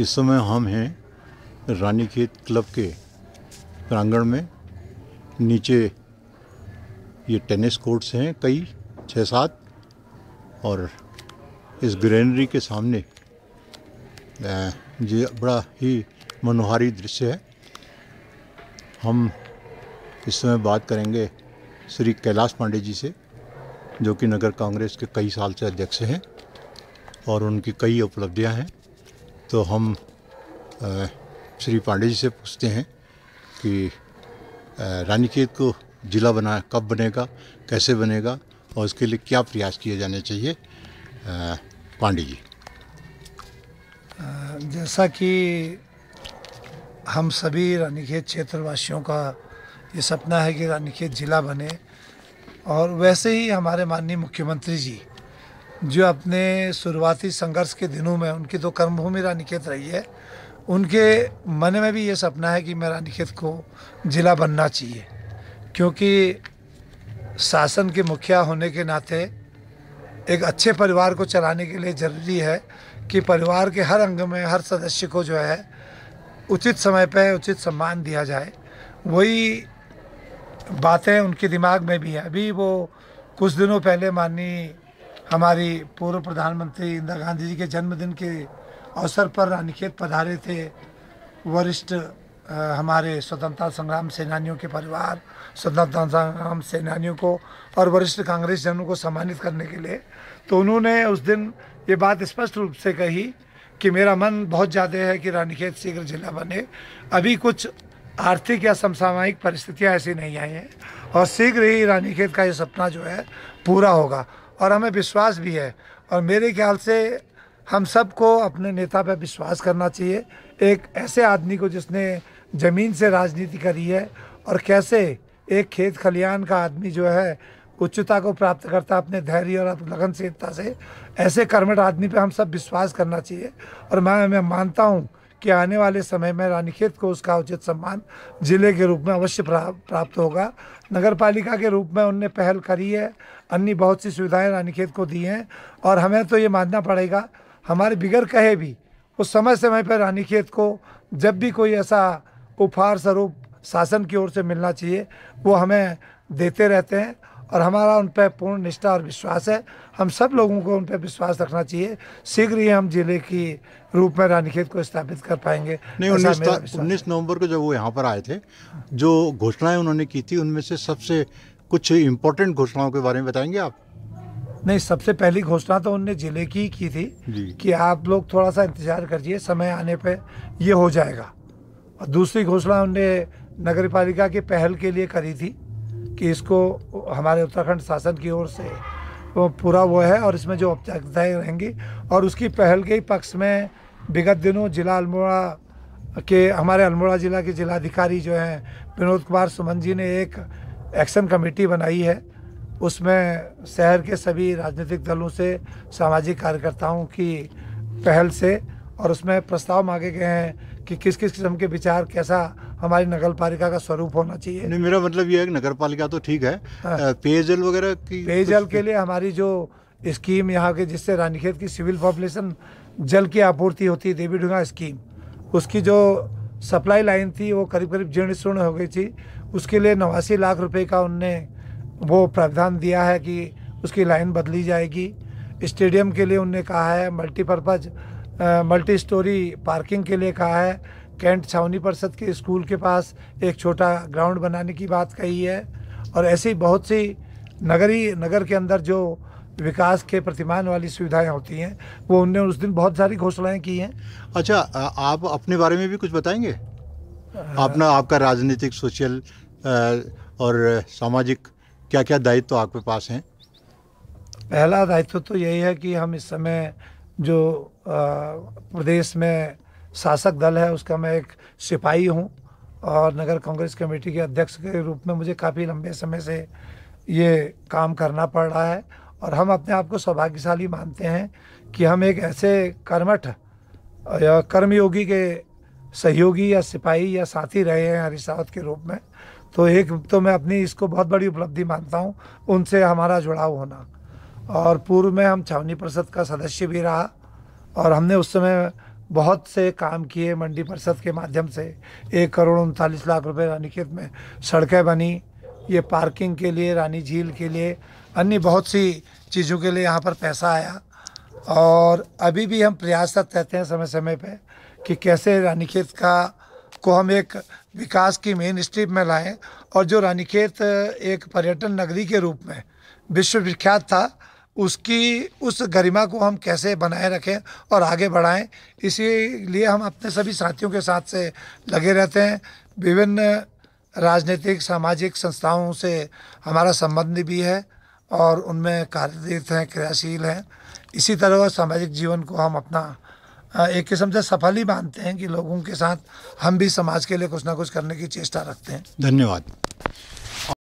इस समय हम हैं रानीखेत क्लब के प्रांगण में नीचे ये टेनिस कोर्ट्स हैं कई छः सात और इस ग्रेनरी के सामने ये बड़ा ही मनोहारी दृश्य है हम इस समय बात करेंगे श्री कैलाश पांडे जी से जो कि नगर कांग्रेस के कई साल से अध्यक्ष हैं और उनकी कई उपलब्धियां हैं तो हम श्री पांडे जी से पूछते हैं कि रानीखेत को ज़िला बना कब बनेगा कैसे बनेगा और उसके लिए क्या प्रयास किए जाने चाहिए पांडे जी जैसा कि हम सभी रानीखेत क्षेत्रवासियों का ये सपना है कि रानीखेत ज़िला बने और वैसे ही हमारे माननीय मुख्यमंत्री जी जो अपने शुरुआती संघर्ष के दिनों में उनकी तो कर्मभूमि रानीखेत रही है उनके मन में भी ये सपना है कि मैं रानीखेत को ज़िला बनना चाहिए क्योंकि शासन के मुखिया होने के नाते एक अच्छे परिवार को चलाने के लिए ज़रूरी है कि परिवार के हर अंग में हर सदस्य को जो है उचित समय पर उचित सम्मान दिया जाए वही बातें उनके दिमाग में भी हैं अभी वो कुछ दिनों पहले माननीय हमारी पूर्व प्रधानमंत्री इंदिरा गांधी जी के जन्मदिन के अवसर पर रानीखेत पधारे थे वरिष्ठ हमारे स्वतंत्रता संग्राम सेनानियों के परिवार स्वतंत्रता संग्राम सेनानियों को और वरिष्ठ कांग्रेस जनों को सम्मानित करने के लिए तो उन्होंने उस दिन ये बात स्पष्ट रूप से कही कि मेरा मन बहुत ज़्यादा है कि रानीखेत शीघ्र जिला बने अभी कुछ आर्थिक या समसामयिक परिस्थितियाँ ऐसी नहीं आई हैं और शीघ्र ही रानीखेत का ये सपना जो है पूरा होगा और हमें विश्वास भी है और मेरे ख्याल से हम सबको अपने नेता पर विश्वास करना चाहिए एक ऐसे आदमी को जिसने ज़मीन से राजनीति करी है और कैसे एक खेत खलियान का आदमी जो है उच्चता को प्राप्त करता अपने धैर्य और लगनशीलता से ऐसे कर्मठ आदमी पर हम सब विश्वास करना चाहिए और मैं मैं मानता हूँ कि आने वाले समय में रानीखेत को उसका उचित सम्मान जिले के रूप में अवश्य प्राप्त होगा नगर पालिका के रूप में उनने पहल करी है अन्य बहुत सी सुविधाएं रानीखेत को दी हैं और हमें तो ये मानना पड़ेगा हमारे बिगड़ कहे भी उस समय समय पर रानीखेत को जब भी कोई ऐसा उपहार स्वरूप शासन की ओर से मिलना चाहिए वो हमें देते रहते हैं और हमारा उन पर पूर्ण निष्ठा और विश्वास है हम सब लोगों को उन पर विश्वास रखना चाहिए शीघ्र ही हम जिले की रूप में रानीखेत को स्थापित कर पाएंगे नहीं उन्नीस नवंबर को जब वो यहाँ पर आए थे जो घोषणाएं उन्होंने की थी उनमें से सबसे कुछ इम्पोर्टेंट घोषणाओं के बारे में बताएंगे आप नहीं सबसे पहली घोषणा तो उनने जिले की ही की थी कि आप लोग थोड़ा सा इंतजार करिए समय आने पर यह हो जाएगा और दूसरी घोषणा उनने नगर पालिका के पहल के लिए करी थी कि इसको हमारे उत्तराखंड शासन की ओर से वो पूरा वो है और इसमें जो औपचारिकताएँ रहेंगी और उसकी पहल के पक्ष में विगत दिनों जिला अल्मोड़ा के हमारे अल्मोड़ा ज़िला के जिलाधिकारी जो हैं विनोद कुमार सुमन जी ने एक एक्शन कमेटी बनाई है उसमें शहर के सभी राजनीतिक दलों से सामाजिक कार्यकर्ताओं की पहल से और उसमें प्रस्ताव मांगे गए हैं कि किस किस किस्म के विचार कैसा हमारी नगर पालिका का स्वरूप होना चाहिए नहीं मेरा मतलब ये है कि नगर पालिका तो ठीक है हाँ। पेयजल वगैरह की पेयजल के लिए हमारी जो स्कीम यहाँ के जिससे रानीखेत की सिविल पॉपुलेशन जल की आपूर्ति होती है देवी डुंगा स्कीम उसकी जो सप्लाई लाइन थी वो करीब करीब जीर्ण शूर्ण हो गई थी उसके लिए नवासी लाख रुपए का उनने वो प्रावधान दिया है कि उसकी लाइन बदली जाएगी स्टेडियम के लिए उनने कहा है मल्टीपर्पज़ मल्टी स्टोरी पार्किंग के लिए कहा है कैंट छावनी परिषद के स्कूल के पास एक छोटा ग्राउंड बनाने की बात कही है और ऐसी बहुत सी नगरी नगर के अंदर जो विकास के प्रतिमान वाली सुविधाएं होती हैं वो उनने उस दिन बहुत सारी घोषणाएं की हैं अच्छा आप अपने बारे में भी कुछ बताएंगे अपना आपका राजनीतिक सोशल और सामाजिक क्या क्या दायित्व तो आपके पास हैं पहला दायित्व तो यही है कि हम इस समय जो प्रदेश में शासक दल है उसका मैं एक सिपाही हूँ और नगर कांग्रेस कमेटी के अध्यक्ष के रूप में मुझे काफ़ी लंबे समय से ये काम करना पड़ रहा है और हम अपने आप को सौभाग्यशाली मानते हैं कि हम एक ऐसे कर्मठ या कर्मयोगी के सहयोगी या सिपाही या साथी रहे हैं सावत के रूप में तो एक तो मैं अपनी इसको बहुत बड़ी उपलब्धि मानता हूँ उनसे हमारा जुड़ाव होना और पूर्व में हम छावनी परिषद का सदस्य भी रहा और हमने उस समय बहुत से काम किए मंडी परिषद के माध्यम से एक करोड़ उनतालीस लाख रुपए रानीखेत में सड़कें बनी ये पार्किंग के लिए रानी झील के लिए अन्य बहुत सी चीज़ों के लिए यहाँ पर पैसा आया और अभी भी हम प्रयासरत रहते हैं समय समय पे कि कैसे रानीखेत का को हम एक विकास की मेन स्ट्रीप में लाएं और जो रानीखेत एक पर्यटन नगरी के रूप में विश्वविख्यात था उसकी उस गरिमा को हम कैसे बनाए रखें और आगे बढ़ाएं इसीलिए हम अपने सभी साथियों के साथ से लगे रहते हैं विभिन्न राजनीतिक सामाजिक संस्थाओं से हमारा संबंध भी है और उनमें कार्यरत हैं क्रियाशील हैं इसी तरह सामाजिक जीवन को हम अपना एक किस्म से सफल ही मानते हैं कि लोगों के साथ हम भी समाज के लिए कुछ ना कुछ करने की चेष्टा रखते हैं धन्यवाद